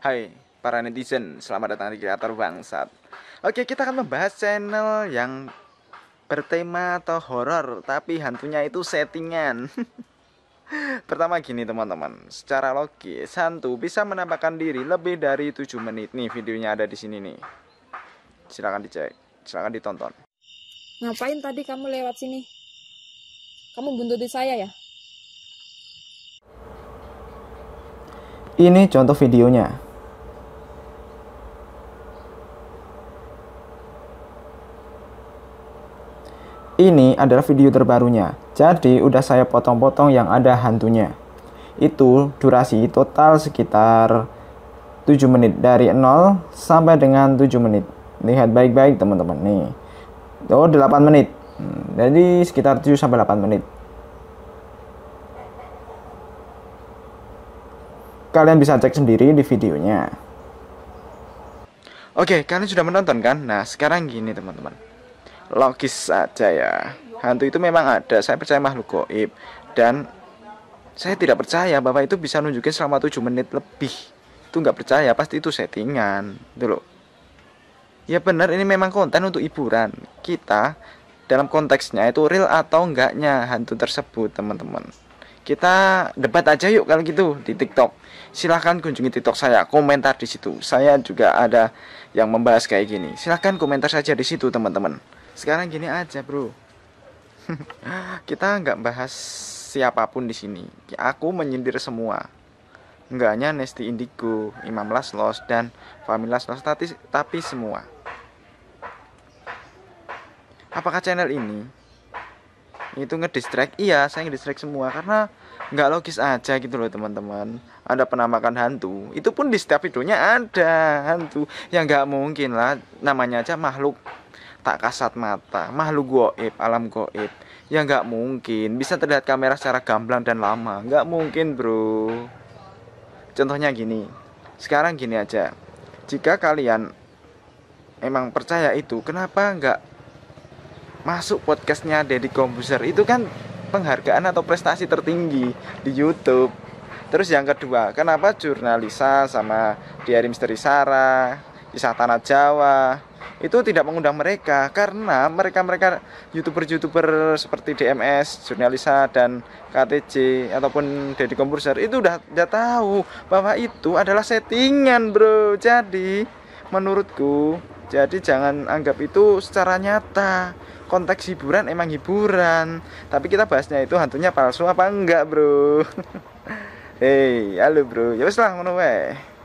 Hai para netizen, selamat datang di kreator bangsat. Oke, kita akan membahas channel yang bertema atau horor, tapi hantunya itu settingan. Pertama gini teman-teman, secara logis hantu bisa menampakkan diri lebih dari 7 menit nih videonya ada di sini nih. Silakan dicek, silahkan ditonton. Ngapain tadi kamu lewat sini? Kamu buntuti saya ya? Ini contoh videonya. Ini adalah video terbarunya, jadi udah saya potong-potong yang ada hantunya. Itu durasi total sekitar 7 menit dari 0 sampai dengan 7 menit. Lihat baik-baik teman-teman nih. Oh, 8 menit. Hmm, jadi sekitar 7 sampai 8 menit. Kalian bisa cek sendiri di videonya. Oke, kalian sudah menonton kan? Nah, sekarang gini teman-teman logis saja ya hantu itu memang ada saya percaya makhluk goib dan saya tidak percaya bahwa itu bisa nunjukin selama 7 menit lebih itu nggak percaya pasti itu settingan itu loh ya benar ini memang konten untuk hiburan kita dalam konteksnya itu real atau enggaknya hantu tersebut teman-teman kita debat aja yuk kalau gitu di TikTok silahkan kunjungi TikTok saya komentar di situ saya juga ada yang membahas kayak gini silahkan komentar saja di situ teman-teman sekarang gini aja bro kita nggak bahas siapapun di sini aku menyindir semua nggak hanya Nesti Indigo Imam las los dan Family los tapi, tapi semua apakah channel ini itu ngedistract iya saya ngedistract semua karena nggak logis aja gitu loh teman-teman ada penamakan hantu itu pun di setiap videonya ada hantu yang nggak mungkin lah namanya aja makhluk tak kasat mata, makhluk goib, alam goib. Ya nggak mungkin, bisa terlihat kamera secara gamblang dan lama. Nggak mungkin bro. Contohnya gini, sekarang gini aja. Jika kalian emang percaya itu, kenapa nggak masuk podcastnya Deddy komputer Itu kan penghargaan atau prestasi tertinggi di YouTube. Terus yang kedua, kenapa jurnalisa sama diari misteri Sarah, kisah tanah Jawa, itu tidak mengundang mereka karena mereka-mereka youtuber-youtuber seperti DMS, Jurnalisa dan ktc ataupun Deddy komposer itu udah udah tahu bahwa itu adalah settingan, Bro. Jadi menurutku jadi jangan anggap itu secara nyata konteks hiburan emang hiburan tapi kita bahasnya itu hantunya palsu apa enggak bro hei halo bro ya wes lah ngono